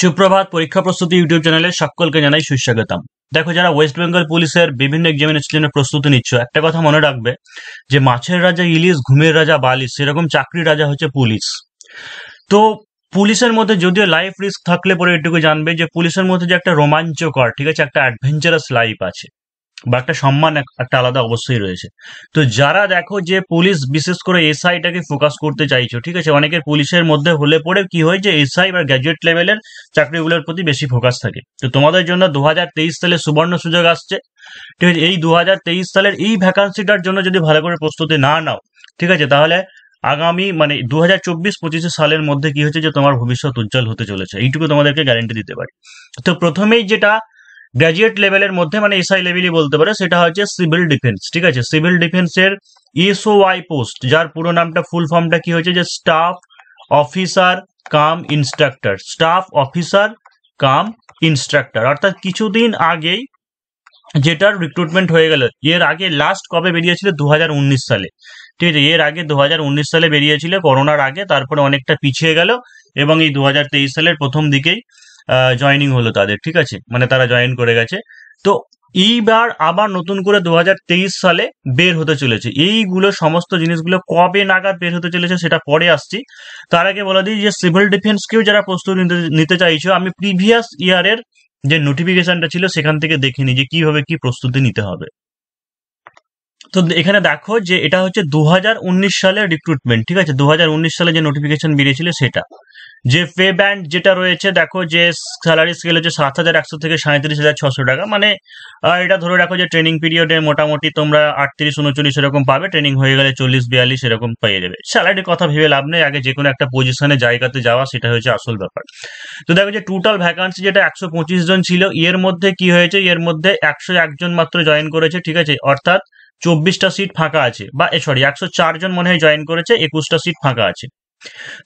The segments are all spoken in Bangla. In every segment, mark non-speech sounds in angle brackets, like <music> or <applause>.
সুপ্রভাত পরীক্ষা প্রস্তুতি ইউটিউব চ্যানেলে সকলকে জানাই সুস্বাগতম দেখো যারা ওয়েস্ট বেঙ্গল পুলিশের বিভিন্ন এক্সামিনেশনের প্রস্তুতি নিচ্ছ একটা কথা মনে রাখবে যে মাছের রাজা ইলিশ ঘুমের রাজা বালিশ সেরকম চাকরির রাজা হচ্ছে পুলিশ তো পুলিশের মধ্যে যদিও লাইফ রিস্ক থাকলে পরে এটুকু জানবে যে পুলিশের মধ্যে যে একটা রোমাঞ্চকর ঠিক আছে একটা অ্যাডভেঞ্চারাস লাইফ আছে বা একটা সম্মান একটা আলাদা অবশ্যই রয়েছে তো যারা দেখো যে পুলিশ বিশেষ করে এসআইটাকে ফোকাস করতে চাইছো ঠিক আছে অনেকের পুলিশের মধ্যে হলে পরে কি হয় যে এসআই বা গ্র্যাজুয়েট লেভেলের চাকরিগুলোর প্রতি বেশি ফোকাস থাকে তো তোমাদের জন্য দু সালে সুবর্ণ সুযোগ আসছে ঠিক আছে এই দু সালের এই ভ্যাকান্সিটার জন্য যদি ভালো করে প্রস্তুতি না নাও ঠিক আছে তাহলে আগামী মানে দু হাজার চব্বিশ পঁচিশে সালের মধ্যে কি হচ্ছে যে তোমার ভবিষ্যৎ উজ্জ্বল হতে চলেছে এইটুকু তোমাদেরকে গ্যারেন্টি দিতে পারি তো প্রথমেই যেটা গ্র্যাজুয়েট লেভেলের মধ্যে মানে এসআই লেভেলই বলতে পারে সেটা হচ্ছে সিভিল ডিফেন্স ঠিক আছে সিভিল ডিফেন্সের এসওআই পোস্ট যার পুরো নামটা ফুল ফর্মটা কি হয়েছে যে staff officer cum instructor staff officer cum instructor অর্থাৎ কিছুদিন আগেই যেটার রিক্রুটমেন্ট হয়ে গেল এর আগে লাস্ট কবে বেরিয়েছিল দু সালে ঠিক আছে এর আগে দু সালে বেরিয়েছিল করোনার আগে তারপরে অনেকটা পিছিয়ে গেল এবং এই দু সালের প্রথম দিকেই জয়নিং হলো তাদের ঠিক আছে মানে তারা জয়েন করে গেছে তো এইবার আবার নতুন করে দু সালে বের হতে চলেছে এইগুলো সমস্ত জিনিসগুলো কবে নাগাদ বের হতে চলেছে সেটা পরে আসছি তার আগে বলে দিই যে সিভিল ডিফেন্সকেও যারা প্রস্তুতি নিতে চাইছো আমি প্রিভিয়াস ইয়ারের যে নোটিফিকেশনটা ছিল সেখান থেকে দেখিনি যে কিভাবে কি প্রস্তুতি নিতে হবে তো এখানে দেখো যে এটা হচ্ছে দু সালের রিক্রুটমেন্ট ঠিক আছে দু সালে যে নোটিফিকেশন বেরিয়েছিল সেটা যে পে ব্যান্ড যেটা রয়েছে দেখো যে স্যালারি স্কেল হচ্ছে সাত হাজার একশো থেকে সাঁত্রিশ হাজার ছশো টাকা মানে এটা ধরে রাখো যে ট্রেনিং পিরিয়ডে মোটামুটি তোমরা আটত্রিশ উনচল্লিশ এরকম পাবে ট্রেনিং হয়ে গেলে চল্লিশ বিয়াল্লিশ এরকম পেয়ে যাবে স্যালারির কথা ভেবে লাভ নেই আগে যে কোনো একটা পজিশনে জায়গাতে যাওয়া সেটা হচ্ছে আসল ব্যাপার তো দেখো যে টোটাল ভ্যাকান্সি যেটা একশো পঁচিশ জন ছিল এর মধ্যে কি হয়েছে এর মধ্যে একশো একজন মাত্র জয়েন করেছে ঠিক আছে অর্থাৎ চব্বিশটা সিট ফাঁকা আছে বা সরি একশো জন মনে হয় জয়েন করেছে একুশটা সিট ফাঁকা আছে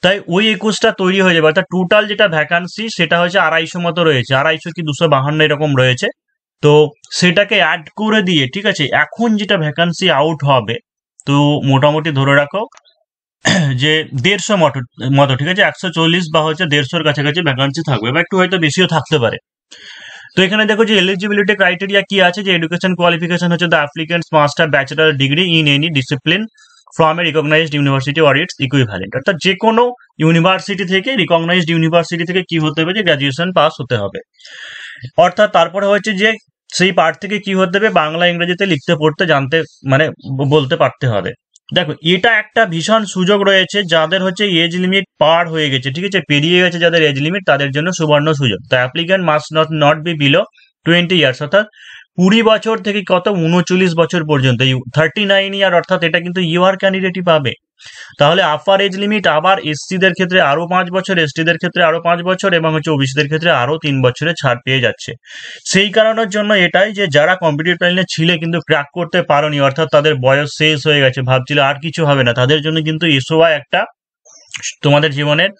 তাই ওই একুশটা তৈরি হয়ে যাবে অর্থাৎ টোটাল যেটা ভ্যাকান্সি সেটা হচ্ছে আড়াইশো মতো রয়েছে আড়াইশো কি দুশো বাহান্ন এরকম রয়েছে তো সেটাকে অ্যাড করে দিয়ে ঠিক আছে এখন যেটা ভ্যাকান্সি আউট হবে তো মোটামুটি ধরে রাখো <clears throat> যে দেড়শো মতো মতো ঠিক আছে একশো চল্লিশ বা হচ্ছে দেড়শোর কাছাকাছি ভ্যাকান্সি থাকবে বা একটু হয়তো বেশিও থাকতে পারে তো এখানে দেখো যে এলিজিবিলিটি ক্রাইটেরিয়া কি আছে যে এডুকেশন কোয়ালিফিকেশন হচ্ছে the applicants master bachelor degree in any discipline from a recognised university or its equivalent অর্থাৎ যে কোনো ইউনিভার্সিটি থেকে রিকগনাইজড ইউনিভার্সিটি থেকে কি হতে হবে যে গ্র্যাজুয়েশন পাস হতে হবে অর্থাৎ তারপরে হয়েছে যে সেই পার্ট থেকে কি হতে হবে বাংলা ইংরেজিতে লিখতে পড়তে জানতে মানে বলতে পারতে হবে দেখো এটা একটা ভীষণ সুযোগ রয়েছে যাদের হচ্ছে এজ লিমিট পার হয়ে গেছে ঠিক আছে পেরিয়ে গেছে যাদের এজ লিমিট তাদের জন্য সুবর্ণ সুযোগ the applicant must not not be below twenty years অর্থাৎ কুড়ি বছর থেকে কত উনচল্লিশ বছর পর্যন্ত এই থার্টি নাইন ইয়ার অর্থাৎ এটা কিন্তু ইউআর ক্যান্ডিডেটই পাবে তাহলে আপার এজ লিমিট আবার এসসিদের ক্ষেত্রে আরো পাঁচ বছর এসটিদের ক্ষেত্রে আরো পাঁচ বছর এবং হচ্ছে ওবিসিদের ক্ষেত্রে আরো তিন বছরে ছাড় পেয়ে যাচ্ছে সেই কারণের জন্য এটাই যে যারা কম্পিটিটিভ লাইনে ছিলে কিন্তু ক্র্যাক করতে পারোনি অর্থাৎ তাদের বয়স শেষ হয়ে গেছে ভাবছিল আর কিছু হবে না তাদের জন্য কিন্তু এসোয়া একটা তোমাদের জীবনের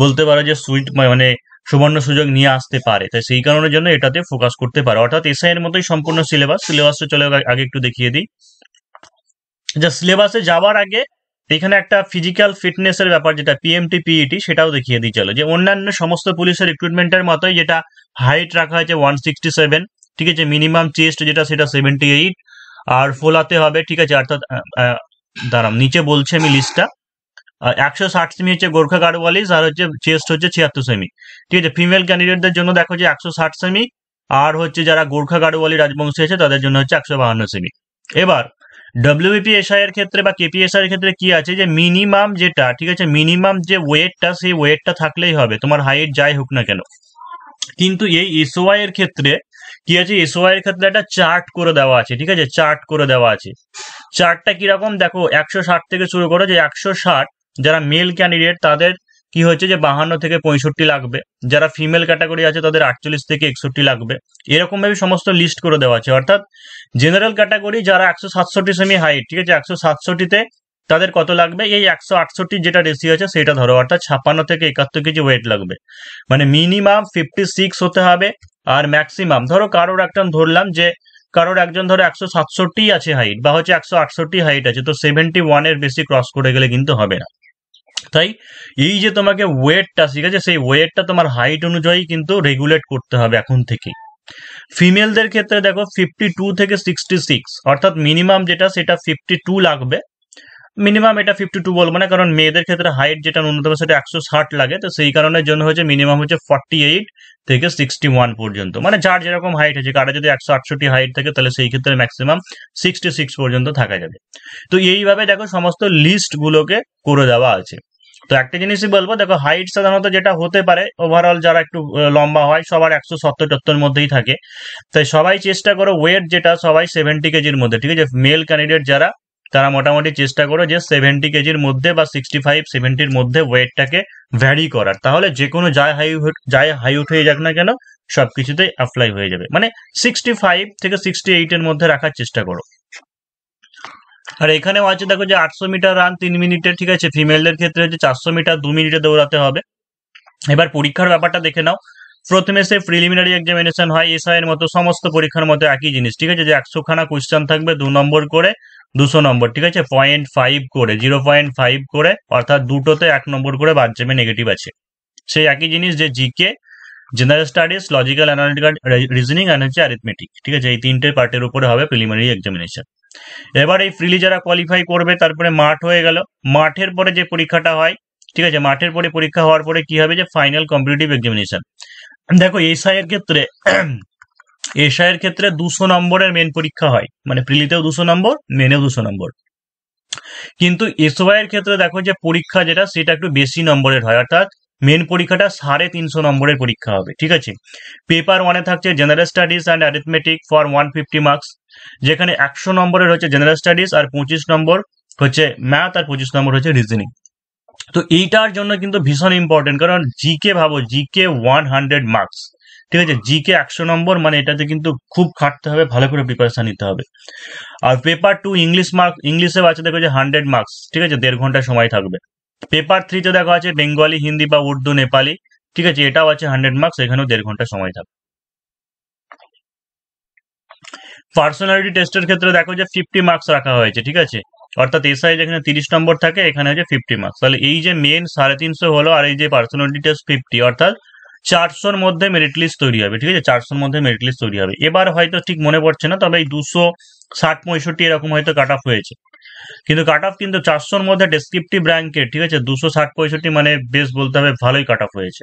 বলতে পারো যে সুইট মানে সুবর্ণ সুযোগ নিয়ে আসতে পারে তাই সেই কারণের জন্য এটাতে ফোকাস করতে পারে অর্থাৎ এসআই এর মতোই সম্পূর্ণ সিলেবাস সিলেবাসটা চলে আগে একটু দেখিয়ে দিই যা সিলেবাসে যাওয়ার আগে এখানে একটা ফিজিক্যাল ফিটনেস এর ব্যাপার যেটা পিএমটি পিইটি e সেটাও দেখিয়ে দিই চলো যে অন্যান্য সমস্ত পুলিশের রিক্রুটমেন্টের মতোই যেটা হাইট রাখা হয়েছে ওয়ান সিক্সটি সেভেন ঠিক আছে মিনিমাম চেস্ট যেটা সেটা সেভেন্টি এইট আর ফোলাতে হবে ঠিক আছে অর্থাৎ দাঁড়াম নিচে বলছে আমি লিস্টটা একশো ষাট সেমি হচ্ছে গোর্খা গাঢ়ওয়ালিস আর হচ্ছে চেস্ট হচ্ছে ছিয়াত্তর সেমি ঠিক আছে ফিমেল ক্যান্ডিডেটদের জন্য দেখো যে একশো ষাট সেমি আর হচ্ছে যারা গোর্খা গাঢ়ওয়ালি রাজবংশী আছে তাদের জন্য হচ্ছে একশো বাহান্ন সেমি এবার ডব্লিউবিপি এসআই এর ক্ষেত্রে বা কেপিএসআই এর ক্ষেত্রে কি আছে যে মিনিমাম যেটা ঠিক আছে মিনিমাম যে ওয়েটটা সেই ওয়েটটা থাকলেই হবে তোমার হাইট যাই হোক না কেন কিন্তু এই এসওয়াই এর ক্ষেত্রে কি আছে এসওয়াই এর ক্ষেত্রে একটা চার্ট করে দেওয়া আছে ঠিক আছে চার্ট করে দেওয়া আছে চার্টটা কিরকম দেখো একশো ষাট থেকে শুরু করো যে একশো ষাট যারা মেল ক্যান্ডিডেট তাদের কি হয়েছে যে বাহান্ন থেকে পঁয়ষট্টি লাগবে যারা ফিমেল ক্যাটাগরি আছে তাদের আটচল্লিশ থেকে একষট্টি লাগবে এরকম ভাবে সমস্ত লিস্ট করে দেওয়া আছে অর্থাৎ জেনারেল ক্যাটাগরি যারা একশো সাতষট্টি সেমি হাইট ঠিক আছে একশো সাতষট্টিতে তাদের কত লাগবে এই একশো আটষট্টি যেটা রেসি আছে সেটা ধরো অর্থাৎ ছাপ্পান্ন থেকে একাত্তর কেজি ওয়েট লাগবে মানে মিনিমাম ফিফটি সিক্স হতে হবে আর ম্যাক্সিমাম ধরো কারোর একটা ধরলাম যে কারোর একজন ধরো একশো সাতষট্টি আছে হাইট বা হচ্ছে একশো আটষট্টি হাইট আছে তো সেভেন্টি ওয়ানের বেশি ক্রস করে গেলে কিন্তু হবে না তাই এই যে তোমাকে ওয়েটটা ঠিক আছে সেই ওয়েটটা তোমার হাইট অনুযায়ী কিন্তু রেগুলেট করতে হবে এখন থেকে ফিমেলদের ক্ষেত্রে দেখো ফিফটি টু থেকে সিক্সটি সিক্স অর্থাৎ মিনিমাম যেটা সেটা ফিফটি টু লাগবে মিনিমাম এটা ফিফটি টু বলবো না কারণ মেয়েদের ক্ষেত্রে হাইট যেটা ন্যূনতম সেটা একশো ষাট লাগে তো সেই কারণের জন্য হচ্ছে মিনিমাম হচ্ছে ফর্টি এইট থেকে সিক্সটি ওয়ান পর্যন্ত মানে যার যেরকম হাইট আছে কারো যদি একশো আটষট্টি হাইট থাকে তাহলে সেই ক্ষেত্রে ম্যাক্সিমাম সিক্সটি সিক্স পর্যন্ত থাকা যাবে তো এইভাবে দেখো সমস্ত লিস্টগুলোকে করে দেওয়া আছে তো একটা জিনিসই বলবো দেখো হাইট সাধারণত যেটা হতে পারে ওভারঅল যারা একটু লম্বা হয় সবার একশো সত্তর টত্তর মধ্যেই থাকে তাই সবাই চেষ্টা করো ওয়েট যেটা সবাই সেভেন্টি কেজির মধ্যে ঠিক আছে মেল ক্যান্ডিডেট যারা তারা মোটামুটি চেষ্টা করো যে সেভেন্টি কেজির মধ্যে বা সিক্সটি ফাইভ সেভেন্টির মধ্যে ওয়েটটাকে ভ্যারি করার তাহলে যে কোনো যাই হাই যাই হাই হয়ে যাক না কেন সব কিছুতেই অ্যাপ্লাই হয়ে যাবে মানে সিক্সটি ফাইভ থেকে সিক্সটি এইটের মধ্যে রাখার চেষ্টা করো আর এখানেও আছে দেখো যে আটশো মিটার রান তিন মিনিটের ঠিক আছে ফিমেলদের ক্ষেত্রে হচ্ছে চারশো মিটার দু মিনিটে দৌড়াতে হবে এবার পরীক্ষার ব্যাপারটা দেখে নাও প্রথমে সে প্রিলিমিনারি এক্সামিনেশন হয় এসআই এর মতো সমস্ত পরীক্ষার মতো একই জিনিস ঠিক আছে যে একশো খানা কোয়েশ্চেন থাকবে দু নম্বর করে দুশো নম্বর ঠিক আছে পয়েন্ট ফাইভ করে জিরো পয়েন্ট ফাইভ করে অর্থাৎ দুটোতে এক নম্বর করে বাদ যাবে নেগেটিভ আছে সেই একই জিনিস যে GK general studies logical analytical reasoning and হচ্ছে অ্যারিথমেটিক ঠিক আছে এই তিনটে পার্টের উপরে হবে প্রিলিমিনারি এক্সামিনেশন এবার এই ফ্রিলি যারা কোয়ালিফাই করবে তারপরে মাঠ হয়ে গেল মাঠের পরে যে পরীক্ষাটা হয় ঠিক আছে মাঠের পরে পরীক্ষা হওয়ার পরে কি হবে যে ফাইনাল কম্পিটিটিভ এক্সামিনেশন দেখো এই সাইয়ের ক্ষেত্রে এর ক্ষেত্রে দুশো নম্বরের মেন পরীক্ষা হয় মানে প্রিলিতেও দুশো নম্বর মেনেও দুশো নম্বর কিন্তু এসওয়াইয়ের ক্ষেত্রে দেখো যে পরীক্ষা যেটা সেটা একটু বেশি নম্বরের হয় অর্থাৎ মেন পরীক্ষাটা সাড়ে তিনশো নম্বরের পরীক্ষা হবে ঠিক আছে পেপার ওয়ানে থাকছে general studies and arithmetic for one fifty marks যেখানে একশো নম্বরের হচ্ছে জেনারেল স্টাডিজ আর পঁচিশ নম্বর হচ্ছে ম্যাথ আর পঁচিশ নম্বর হচ্ছে রিজনিং তো এইটার জন্য কিন্তু ভীষণ ইম্পর্টেন্ট কারণ জিকে ভাবো জিকে ওয়ান হান্ড্রেড মার্কস ঠিক আছে জি কে একশো নম্বর মানে এটাতে কিন্তু খুব খাটতে হবে ভালো করে প্রিপারেশন নিতে হবে আর পেপার টু ইংলিশ মার্ক ইংলিশে আছে দেখো যে হান্ড্রেড মার্কস ঠিক আছে দেড় ঘন্টা সময় থাকবে পেপার থ্রিতে দেখো আছে বেঙ্গলি হিন্দি বা উর্দু নেপালি ঠিক আছে এটাও আছে হান্ড্রেড মার্কস এখানেও দেড় ঘন্টা সময় থাকবে পার্সোনালিটি টেস্টের ক্ষেত্রে দেখো যে ফিফটি মার্কস রাখা হয়েছে ঠিক আছে অর্থাৎ এসআই যেখানে তিরিশ নম্বর থাকে এখানে হচ্ছে ফিফটি মার্কস তাহলে এই যে মেন সাড়ে তিনশো হলো আর এই যে পার্সোনালিটি টেস্ট ফিফটি অর্থাৎ চারশোর মধ্যে মেরিট লিস্ট তৈরি হবে ঠিক আছে চারশোর মধ্যে মেরিট লিস্ট তৈরি হবে এবার হয়তো ঠিক মনে পড়ছে না তবে এই দুশো ষাট পঁয়ষট্টি এরকম হয়তো কাট অফ হয়েছে কিন্তু কাট অফ কিন্তু চারশোর মধ্যে ডেসক্রিপটিভ র্যাঙ্কে ঠিক আছে দুশো ষাট পঁয়ষট্টি মানে বেশ বলতে হবে ভালোই কাট অফ হয়েছে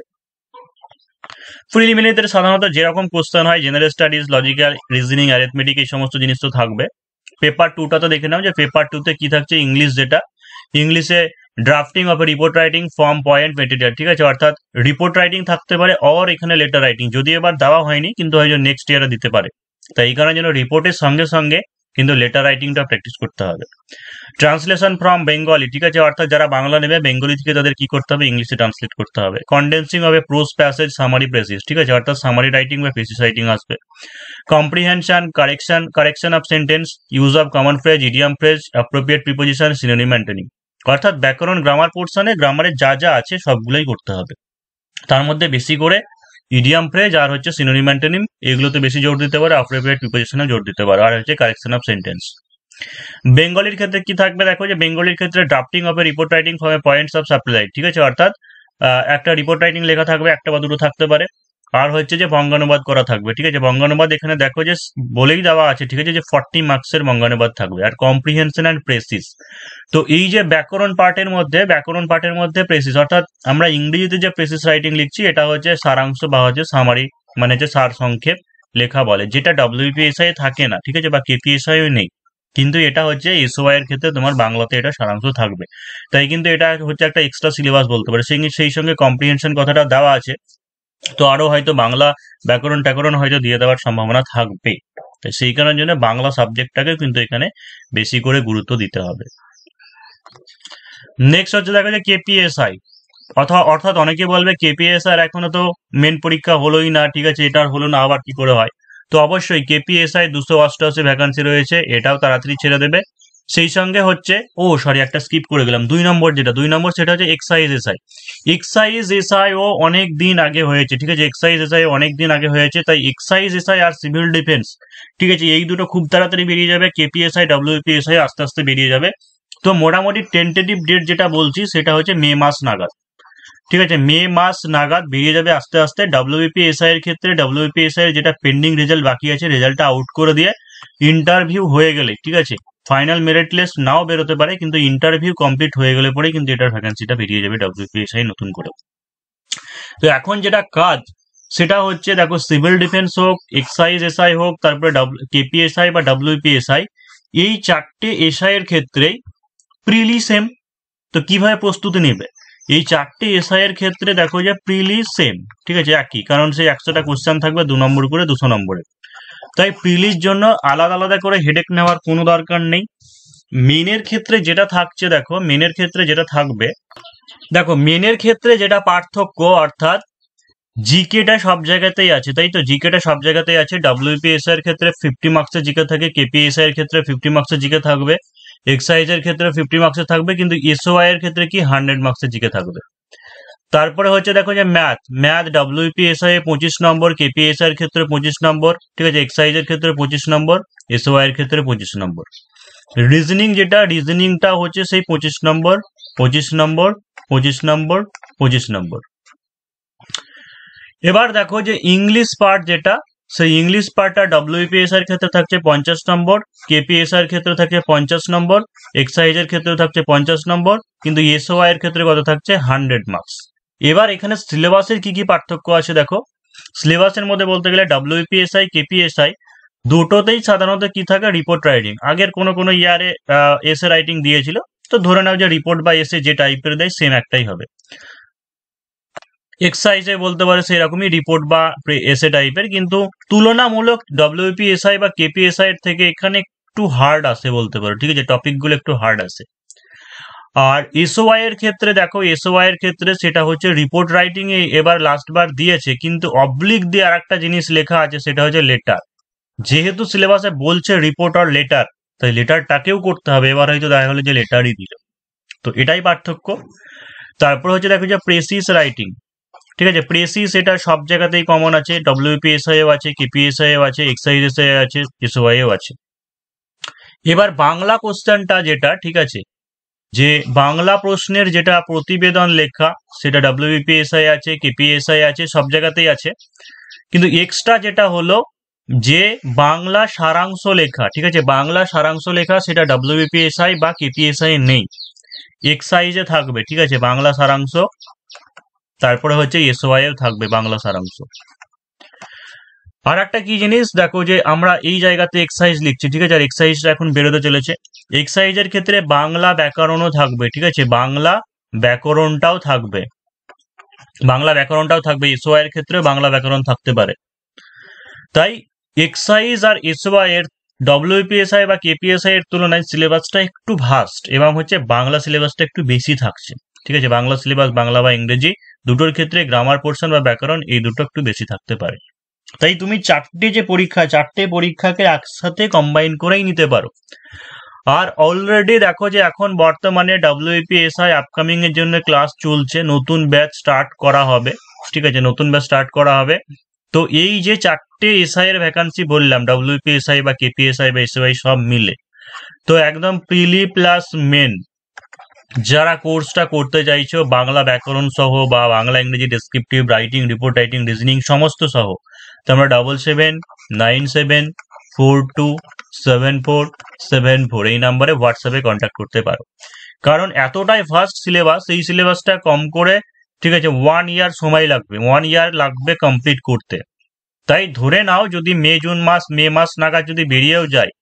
প্রিলিমিনারিতে সাধারণত যেরকম কোশ্চেন হয় general studies logical reasoning arithmetic এই সমস্ত জিনিস তো থাকবে পেপার টুটা তো দেখে নাও যে পেপার টুতে কি থাকছে ইংলিশ যেটা ইংলিশে drafting of report writing from point material ঠিক আছে অর্থাৎ রিপোর্ট রাইটিং থাকতে পারে অর এখানে লেটার রাইটিং যদি এবার দেওয়া হয়নি কিন্তু হয়তো নেক্সট ইয়ারে দিতে পারে তাই এই কারণে যেন রিপোর্টের সঙ্গে সঙ্গে কিন্তু লেটার রাইটিংটা প্র্যাকটিস করতে হবে ট্রান্সলেশন ফ্রম বেঙ্গলি ঠিক আছে অর্থাৎ যারা বাংলা নেবে বেঙ্গলি থেকে তাদের কি করতে হবে ইংলিশে ট্রান্সলেট করতে হবে কন্ডেন্সিং হবে প্রোজ প্যাসেজ সামারি প্রেসিস ঠিক আছে অর্থাৎ সামারি রাইটিং বা প্রেসিস রাইটিং আসবে comprehension correction correction of sentence use of common phrase idiom phrase appropriate preposition synonym maintaining অর্থাৎ ব্যাকরণ গ্রামার পোর্শনে গ্রামারের যা যা আছে সবগুলোই করতে হবে তার মধ্যে বেশি করে ইডিয়াম ফ্রেজ আর হচ্ছে সিনোনিম অ্যান্টোনিম এগুলোতে বেশি জোর দিতে পারে অ্যাপ্রোপ্রিয়েট প্রিপোজিশনে জোর দিতে পারে আর হচ্ছে কারেকশন অফ সেন্টেন্স বেঙ্গলির ক্ষেত্রে কি থাকবে দেখো যে বেঙ্গলির ক্ষেত্রে drafting of a report writing for a points of supply ঠিক আছে অর্থাৎ একটা রিপোর্ট রাইটিং লেখা থাকবে একটা বা দুটো থাকতে পারে আর হচ্ছে যে বঙ্গানুবাদ করা থাকবে ঠিক আছে বঙ্গানুবাদ এখানে দেখো যে বলেই দেওয়া আছে ঠিক আছে যে ফর্টি মার্কসের বঙ্গানুবাদ থাকবে আর কম্প্রিহেনশন অ্যান্ড প্রেসিস তো এই যে ব্যাকরণ পার্টের মধ্যে ব্যাকরণ পার্টের মধ্যে প্রেসিস অর্থাৎ আমরা ইংরেজিতে যে প্রেসিস রাইটিং লিখছি এটা হচ্ছে সারাংশ বা হচ্ছে সামারি মানে যে সার সংক্ষেপ লেখা বলে যেটা ডব্লিউপিএসআই থাকে না ঠিক আছে বা কেপিএসআই নেই কিন্তু এটা হচ্ছে এসওয়াই এর ক্ষেত্রে তোমার বাংলাতে এটা সারাংশ থাকবে তাই কিন্তু এটা হচ্ছে একটা এক্সট্রা সিলেবাস বলতে পারে সেই সেই সঙ্গে কম্প্রিহেনশন কথাটা দেওয়া আছে তো আরো হয়তো বাংলা ব্যাকরণ ট্যাকরণ হয়তো দিয়ে দেওয়ার সম্ভাবনা থাকবে সেই কারণের জন্য বাংলা সাবজেক্টটাকে কিন্তু এখানে বেশি করে গুরুত্ব দিতে হবে নেক্সট হচ্ছে দেখা যায় কেপিএসআই অর্থাৎ অর্থাৎ অনেকে বলবে কেপিএসআর আর এখনো তো মেন পরীক্ষা হলোই না ঠিক আছে এটা আর হলো না আবার কি করে হয় তো অবশ্যই কেপিএসআই দুশো অষ্টআশি ভ্যাকান্সি রয়েছে এটাও তাড়াতাড়ি ছেড়ে দেবে সেই সঙ্গে হচ্ছে ও সরি একটা স্কিপ করে গেলাম দুই নম্বর যেটা দুই নম্বর সেটা হচ্ছে এক্সাইজ এসআই এক্সাইজ এসআই ও অনেক দিন আগে হয়েছে ঠিক আছে এক্সাইজ এসআই অনেক দিন আগে হয়েছে তাই excise S I civil defence ঠিক আছে এই দুটো খুব তাড়াতাড়ি বেরিয়ে যাবে কেপিএসআই ডাব্লিউপিএসআই আস্তে আস্তে বেরিয়ে যাবে তো মোটামুটি টেন্টেটিভ ডেট যেটা বলছি সেটা হচ্ছে মে মাস নাগাদ ঠিক আছে মে মাস নাগাদ বেরিয়ে যাবে আস্তে আস্তে ডাব্লিউপিএসআই এর ক্ষেত্রে ডাব্লিউপিএসআই এর যেটা পেন্ডিং রেজাল্ট বাকি আছে রেজাল্টটা আউট করে দিয়ে ইন্টারভিউ হয়ে গেলে ঠিক আছে ফাইনাল মেরিট লিস্ট নাও বেরোতে পারে কিন্তু ইন্টারভিউ কমপ্লিট হয়ে গেলে পরে কিন্তু এটার ভ্যাকান্সিটা বেরিয়ে যাবে ডব্লিউপিএসআই নতুন করে তো এখন যেটা কাজ সেটা হচ্ছে দেখো সিভিল ডিফেন্স হোক এক্সাইজ এসআই হোক তারপরে কেপিএসআই বা ডাব্লিউপিএসআই এই চারটে এসআই এর ক্ষেত্রেই প্রিলি সেম তো কিভাবে প্রস্তুতি নেবে এই চারটে এসআই এর ক্ষেত্রে দেখো যে প্রিলি সেম ঠিক আছে একই কারণ সেই একশোটা কোশ্চেন থাকবে দু নম্বর করে দুশো নম্বরে তাই প্রিলির জন্য আলাদা আলাদা করে হেডেক নেওয়ার কোনো দরকার নেই মেনের ক্ষেত্রে যেটা থাকছে দেখো মেনের ক্ষেত্রে যেটা থাকবে দেখো মেনের ক্ষেত্রে যেটা পার্থক্য অর্থাৎ জিকেটা সব জায়গাতেই আছে তাই তো জিকেটা সব জায়গাতেই আছে ডাব্লিউপিএসআই এর ক্ষেত্রে ফিফটি মার্কসের জিকে থাকে কেপিএসআই এর ক্ষেত্রে ফিফটি মার্কসের জিকে থাকবে এক্সাইজ এর ক্ষেত্রে ফিফটি মার্কসের থাকবে কিন্তু এসওআই এর ক্ষেত্রে কি হান্ড্রেড মার্কসের জিকে থাকবে তারপরে হচ্ছে দেখো যে ম্যাথ ম্যাথ ডাব্লিউপিএসআই এ পঁচিশ নম্বর কেপিএসআই এর ক্ষেত্রে পঁচিশ নম্বর ঠিক আছে এক্সাইজ এর ক্ষেত্রে পঁচিশ নম্বর এসওয়াই এর ক্ষেত্রে পঁচিশ নম্বর রিজনিং যেটা রিজনিংটা হচ্ছে সেই পঁচিশ নম্বর পঁচিশ নম্বর পঁচিশ নম্বর পঁচিশ নম্বর এবার দেখো যে ইংলিশ পার্ট যেটা সেই ইংলিশ পার্টটা ডব্লিউপিএস এর ক্ষেত্রে থাকছে পঞ্চাশ নম্বর কেপিএস ক্ষেত্রে থাকছে পঞ্চাশ নম্বর এক্সাইজ এর ক্ষেত্রে থাকছে পঞ্চাশ নম্বর কিন্তু এসওয়াই এর ক্ষেত্রে কত থাকছে হান্ড্রেড মার্কস এবার এখানে সিলেবাসের কি কি পার্থক্য আছে দেখো সিলেবাসের মধ্যে বলতে গেলে ডাব্লিউপিএসআই কেপিএসআই দুটোতেই সাধারণত কি থাকে রিপোর্ট রাইটিং আগের কোনো কোনো ইয়ারে এসে রাইটিং দিয়েছিল তো ধরে নাও যে রিপোর্ট বা এসে যে টাইপের দেয় সেম একটাই হবে এক্সাইজে বলতে পারে সেরকমই রিপোর্ট বা এসে টাইপের কিন্তু তুলনামূলক ডাব্লিউপিএসআই বা কেপিএসআই এর থেকে এখানে একটু হার্ড আসে বলতে পারো ঠিক আছে টপিকগুলো একটু হার্ড আসে আর এসওয়াই এর ক্ষেত্রে দেখো এসওআই এর ক্ষেত্রে সেটা হচ্ছে রিপোর্ট রাইটিং এ এবার লাস্ট বার দিয়েছে কিন্তু অবলিক দিয়ে আর একটা জিনিস লেখা আছে সেটা হচ্ছে লেটার যেহেতু সিলেবাসে বলছে রিপোর্ট আর লেটার তাই লেটারটাকেও করতে হবে এবার হয়তো দেখা গেলো যে লেটারই দিল তো এটাই পার্থক্য তারপর হচ্ছে দেখো যে প্রেসিস রাইটিং ঠিক আছে প্রেসিস এটা সব জায়গাতেই কমন আছে ডব্লিউপিএসআইও আছে কেপিএসআইও আছে এক্সাইজএসআইও আছে এসওআইও আছে এবার বাংলা কোশ্চেনটা যেটা ঠিক আছে যে বাংলা প্রশ্নের যেটা প্রতিবেদন লেখা সেটা ডাব্লিউবিপিএসআই আছে কেপিএসআই আছে সব জায়গাতেই আছে কিন্তু এক্সট্রা যেটা হলো যে বাংলা সারাংশ লেখা ঠিক আছে বাংলা সারাংশ লেখা সেটা ডাব্লিউবিপিএসআই বা কেপিএসআই নেই এক্সাইজে থাকবে ঠিক আছে বাংলা সারাংশ তারপরে হচ্ছে এসওয়াইও থাকবে বাংলা সারাংশ আর একটা কি জিনিস দেখো যে আমরা এই জায়গাতে এক্সাইজ লিখছি ঠিক আছে আর এক্সাইজটা এখন বেরোতে চলেছে এক্সাইজের ক্ষেত্রে বাংলা ব্যাকরণও থাকবে ঠিক আছে বাংলা ব্যাকরণটাও থাকবে বাংলা ব্যাকরণটাও থাকবে এসওয়াই এর ক্ষেত্রে বাংলা ব্যাকরণ থাকতে পারে তাই এক্সাইজ আর এসওয়াই এর ডব্লিউপিএসআই বা কেপিএসআই এর তুলনায় সিলেবাসটা একটু ভাস্ট এবং হচ্ছে বাংলা সিলেবাসটা একটু বেশি থাকছে ঠিক আছে বাংলা সিলেবাস বাংলা বা ইংরেজি দুটোর ক্ষেত্রে গ্রামার পোর্শন বা ব্যাকরণ এই দুটো একটু বেশি থাকতে পারে তাই তুমি চারটে যে পরীক্ষা চারটে পরীক্ষাকে একসাথে কম্বাইন করেই নিতে পারো আর অলরেডি দেখো যে এখন বর্তমানে আই আপকামিং এর জন্য ক্লাস চলছে নতুন ব্যাচ স্টার্ট করা হবে ঠিক আছে নতুন ব্যাচ স্টার্ট করা হবে তো এই যে চারটে এসআই এর ভ্যাকান্সি বললাম আই বা কেপিএসআই বা এসআই সব মিলে তো একদম প্রিলি প্লাস মেন যারা কোর্সটা করতে চাইছো বাংলা ব্যাকরণ সহ বা বাংলা ইংরেজি descriptive writing report writing reasoning সমস্ত সহ তোমরা double seven nine seven four two seven four seven four এই নাম্বারে হোয়াটসঅ্যাপে কন্ট্যাক্ট করতে পারো কারণ এতটাই ফার্স্ট সিলেবাস এই সিলেবাসটা কম করে ঠিক আছে ওয়ান ইয়ার সময় লাগবে ওয়ান ইয়ার লাগবে কমপ্লিট করতে তাই ধরে নাও যদি মে জুন মাস মে মাস নাগাদ যদি বেরিয়েও যায়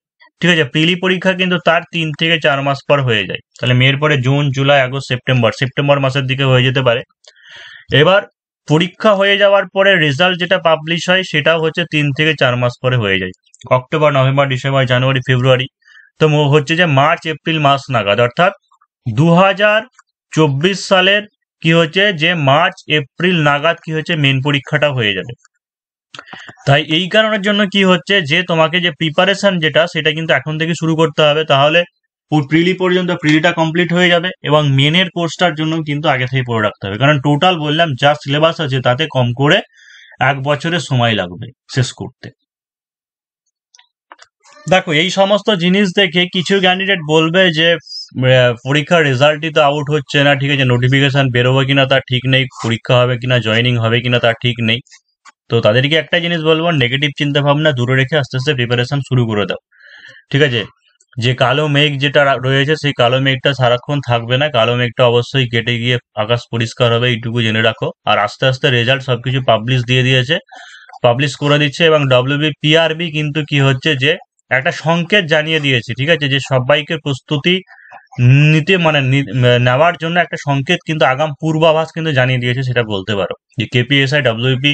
ঠিক আছে প্রিলি পরীক্ষা কিন্তু তার তিন থেকে চার মাস পর হয়ে যায় তাহলে মেয়ের পরে June July August September September মাসের দিকে হয়ে যেতে পারে এবার পরীক্ষা হয়ে যাওয়ার পরে রেজাল্ট যেটা পাবলিশ হয় সেটাও হচ্ছে তিন থেকে চার মাস পরে হয়ে যায় October November December January February তো হচ্ছে যে মার্চ এপ্রিল মাস নাগাদ অর্থাৎ দু সালের কি হচ্ছে যে মার্চ এপ্রিল নাগাদ কি হচ্ছে মেন পরীক্ষাটা হয়ে যাবে তাই এই কারণের জন্য কি হচ্ছে যে তোমাকে যে প্রিপারেশন যেটা সেটা কিন্তু এখন থেকে শুরু করতে হবে তাহলে প্রিলি পর্যন্ত প্রিলিটা কমপ্লিট হয়ে যাবে এবং মেনের কোর্সটার জন্য কিন্তু আগে থেকে পড়ে রাখতে হবে কারণ টোটাল বললাম যা সিলেবাস আছে তাতে কম করে এক বছরের সময় লাগবে শেষ করতে দেখো এই সমস্ত জিনিস দেখে কিছু ক্যান্ডিডেট বলবে যে পরীক্ষার রেজাল্টই তো আউট হচ্ছে না ঠিক আছে নোটিফিকেশন বেরোবে কিনা তার ঠিক নেই পরীক্ষা হবে কিনা জয়নিং হবে কিনা তার ঠিক নেই তো তাদেরকে একটা জিনিস বলবো নেগেটিভ চিন্তা ভাবনা দূরে রেখে আস্তে আস্তে প্রিপারেশন শুরু করে দাও ঠিক আছে যে কালো মেঘ যেটা রয়েছে সেই কালো মেঘটা সারাক্ষণ থাকবে না কালো মেঘটা অবশ্যই কেটে গিয়ে আকাশ পরিষ্কার হবে এইটুকু জেনে রাখো আর আস্তে আস্তে রেজাল্ট সবকিছু পাবলিশ দিয়ে দিয়েছে পাবলিশ করে দিচ্ছে এবং ডব্লিউবি পিআরবি কিন্তু কি হচ্ছে যে একটা সংকেত জানিয়ে দিয়েছে ঠিক আছে যে সবাইকে প্রস্তুতি নিতে মানে নেওয়ার জন্য একটা সংকেত কিন্তু আগাম পূর্বাভাস কিন্তু জানিয়ে দিয়েছে সেটা বলতে পারো যে কেপিএসআই ডাব্লিউপি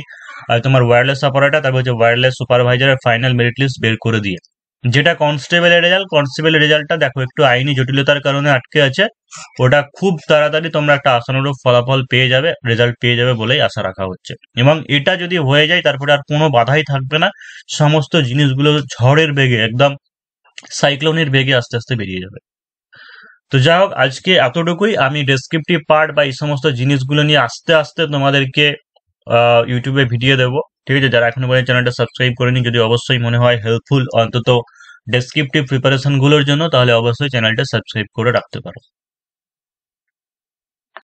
তোমার ওয়্যারলেস অপারেটর তারপর হচ্ছে ওয়্যারলেস সুপারভাইজারের ফাইনাল মেরিট লিস্ট বের করে দিয়ে যেটা কনস্টেবলের রেজাল্ট কনস্টেবলের রেজাল্টটা দেখো একটু আইনি জটিলতার কারণে আটকে আছে ওটা খুব তাড়াতাড়ি তোমরা একটা আশানুরূপ ফলাফল পেয়ে যাবে রেজাল্ট পেয়ে যাবে বলেই আশা রাখা হচ্ছে এবং এটা যদি হয়ে যায় তারপরে আর কোনো বাধাই থাকবে না সমস্ত জিনিসগুলো ঝড়ের বেগে একদম সাইক্লোনের বেগে আস্তে আস্তে বেরিয়ে যাবে তো যাই হোক আজকে এতটুকুই আমি ডেসক্রিপটিভ পার্ট বা এই সমস্ত জিনিসগুলো নিয়ে আস্তে আস্তে তোমাদেরকে ইউটিউবে ভিডিও দেবো ঠিক আছে যারা এখনো পর্যন্ত চ্যানেলটা সাবস্ক্রাইব করেনি যদি অবশ্যই মনে হয় হেল্পফুল অন্তত ডেসক্রিপটিভ প্রিপারেশনগুলোর জন্য তাহলে অবশ্যই চ্যানেলটা সাবস্ক্রাইব করে রাখতে পারো